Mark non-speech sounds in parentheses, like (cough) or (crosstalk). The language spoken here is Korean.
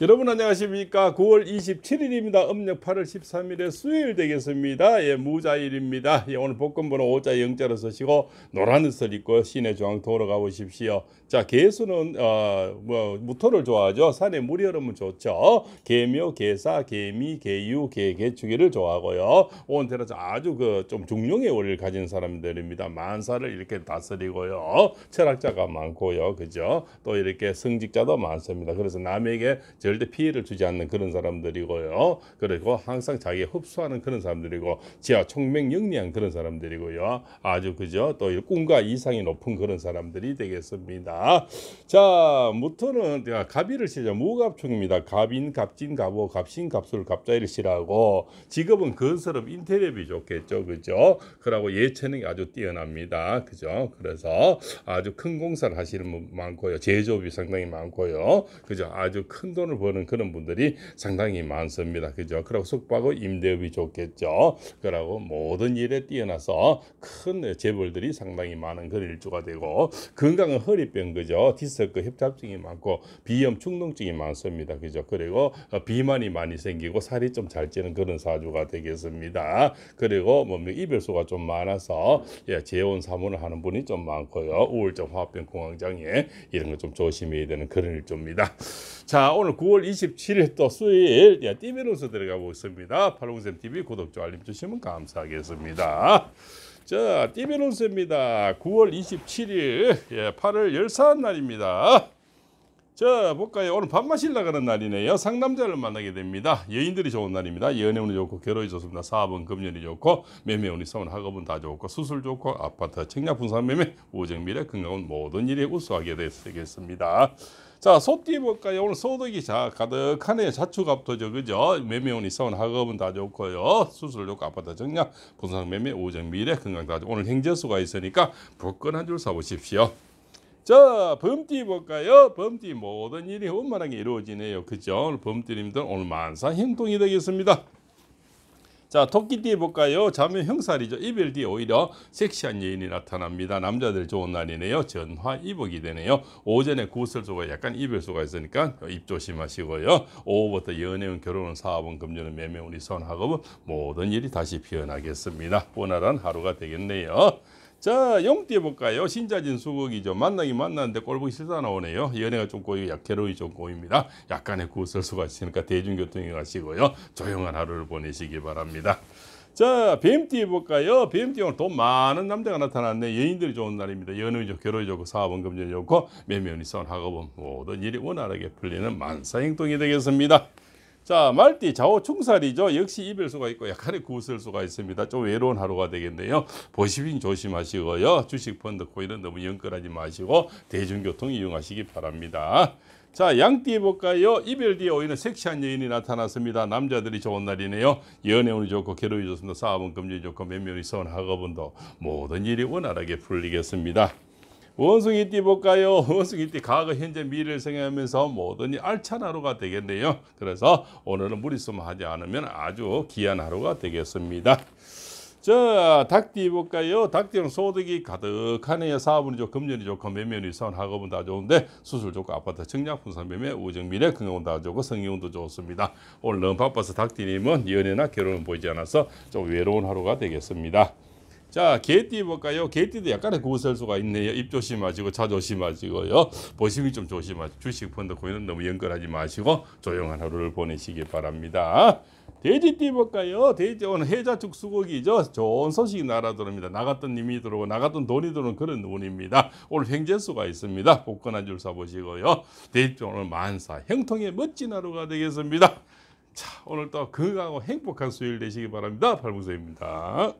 여러분 안녕하십니까 9월 27일입니다 음력 8월 13일에 수요일 되겠습니다 예 무자일입니다 예, 오늘 복권번호 5자 0자로 쓰시고 노란 옷을 입고 시내 중앙 도로 가보십시오 자 개수는 어, 뭐 무토를 좋아하죠 산에 물이 흐르면 좋죠 개묘 개사 개미 개유 개 개축이를 좋아하고요 온테는 아주 그 좀 중용의 원리를 가진 사람들입니다 만사를 이렇게 다스리고요 철학자가 많고요 그죠 또 이렇게 성직자도 많습니다 그래서 남에게 절대 피해를 주지 않는 그런 사람들이고요. 그리고 항상 자기에 흡수하는 그런 사람들이고 지하 총명 영리한 그런 사람들이고요. 아주 그죠? 또 꿈과 이상이 높은 그런 사람들이 되겠습니다. 자, 무토는 가비를시죠 무갑총입니다. 갑인, 갑진, 갑오, 갑신, 갑술, 갑자이를 시라고 직업은 건설업 인테리어비 좋겠죠. 그죠? 그러고 예체능이 아주 뛰어납니다. 그죠? 그래서 아주 큰 공사를 하시는 분 많고요. 제조업이 상당히 많고요. 그죠? 아주 큰 돈을 돈을 버는 그런 분들이 상당히 많습니다. 그죠? 그러고 숙박업 임대업이 좋겠죠. 그러고 모든 일에 뛰어나서 큰 재벌들이 상당히 많은 그런 일주가 되고 건강은 허리병 그죠? 디스크 협잡증이 많고 비염 충농증이 많습니다. 그죠? 그리고 비만이 많이 생기고 살이 좀 잘 찌는 그런 사주가 되겠습니다. 그리고 뭐 이별수가 좀 많아서 예, 재혼 사문을 하는 분이 좀 많고요. 우울증, 화병, 공황장애 이런 거 좀 조심해야 되는 그런 일조입니다. 자, 오늘 9월 27일 또 수요일 예, TV로서 들어가보겠습니다팔853 TV 구독, 자 알림 주시면 감사하겠습니다. 자, 띠 v 로스입니다 9월 27일 예, 8월 1사일 날입니다. 자, 볼까요? 오늘 밥 마실 나가는 날이네요. 상남자를 만나게 됩니다. 여인들이 좋은 날입니다. 연애운이 좋고 결혼이 좋습니다. 사업은 금년이 좋고 매매운이 성은 학업은 다 좋고 수술 좋고 아파트 청약 분산 매매 우정 미래 건강은 모든 일에 우수하게 되겠습니다. 자, 소띠 볼까요? 오늘 소득이 자, 가득하네요. 자축압도죠. 그죠? 매매운 이사원 학업은 다 좋고요. 수술 효과 아파트 정량, 분상 매매, 우정 미래, 건강 다 좋고. 오늘 행재수가 있으니까 복권 한줄 사보십시오. 자, 범띠 볼까요? 범띠 모든 일이 원만하게 이루어지네요. 그죠? 범띠님들 오늘 만사 행동이 되겠습니다. 자 토끼띠 볼까요? 자면 형살이죠. 이별 뒤에 오히려 섹시한 예인이 나타납니다. 남자들 좋은 날이네요. 전화 이복이 되네요. 오전에 구설수가 약간 이별수가 있으니까 입 조심하시고요. 오후부터 연애운, 결혼은, 사업은, 금전은, 매매운, 이선학업은 모든 일이 다시 피어나겠습니다. 원활한 하루가 되겠네요. 자, 영띠 볼까요 신자진 수국이죠. 만나기 만났는데 꼴보기 싫다 나오네요. 연애가 좀 꼬이고 약해로이 좀 꼬입니다. 약간의 구설수가 있으니까 대중교통에 가시고요. 조용한 하루를 보내시기 바랍니다. 자, 뱀띠 볼까요? 뱀띠 오늘 돈 많은 남자가 나타났네. 연인들이 좋은 날입니다. 연인이 좋고, 결혼이 좋고, 사업은 금전이 좋고, 매면이 선, 학업은 모든 일이 원활하게 풀리는 만사행동이 되겠습니다. 자, 말띠 좌우 충살이죠. 역시 이별수가 있고 약간의 구설수가 있습니다. 좀 외로운 하루가 되겠네요. 보시빙 조심하시고요. 주식, 펀드, 코인은 너무 연결하지 마시고 대중교통 이용하시기 바랍니다. 자, 양띠에 볼까요? 이별 뒤에 오이는 섹시한 여인이 나타났습니다. 남자들이 좋은 날이네요. 연애 운이 좋고 괴로움이 좋습니다. 사업은 금전이 좋고 몇명이 서운 학업은도 모든 일이 원활하게 풀리겠습니다. 원숭이 띠 볼까요? (laughs) 원숭이 띠 과거 현재 미래를 생각하면서 뭐든지 알찬 하루가 되겠네요. 그래서 오늘은 무리수만 하지 않으면 아주 귀한 하루가 되겠습니다. 자, 닭띠 볼까요? 닭띠는 소득이 가득하네요. 사업은 좋고, 금전이 좋고, 매면이 선, 학업은 다 좋은데, 수술 좋고, 아파트 청약, 품산 매매, 우정, 미래, 금융은 다 좋고, 성형도 좋습니다. 오늘 너무 바빠서 닭띠님은 연애나 결혼은 보이지 않아서 좀 외로운 하루가 되겠습니다. 자, 개띠 볼까요? 개띠도 약간의 구설수가 있네요. 입 조심하시고 자 조심하시고요. 보시기좀 조심하시고 주식 펀드 코인은 너무 연결하지 마시고 조용한 하루를 보내시기 바랍니다. 돼지띠 볼까요? 돼지 오늘 해자축 수고기죠. 좋은 소식이 날아들어옵니다. 나갔던 님이 들어오고 나갔던 돈이 들어오는 그런 운입니다. 오늘 횡재수가 있습니다. 복권 한줄 사보시고요. 돼지띠 오늘 만사 형통의 멋진 하루가 되겠습니다. 자 오늘도 건강하고 행복한 수요일 되시기 바랍니다. 팔무서입니다.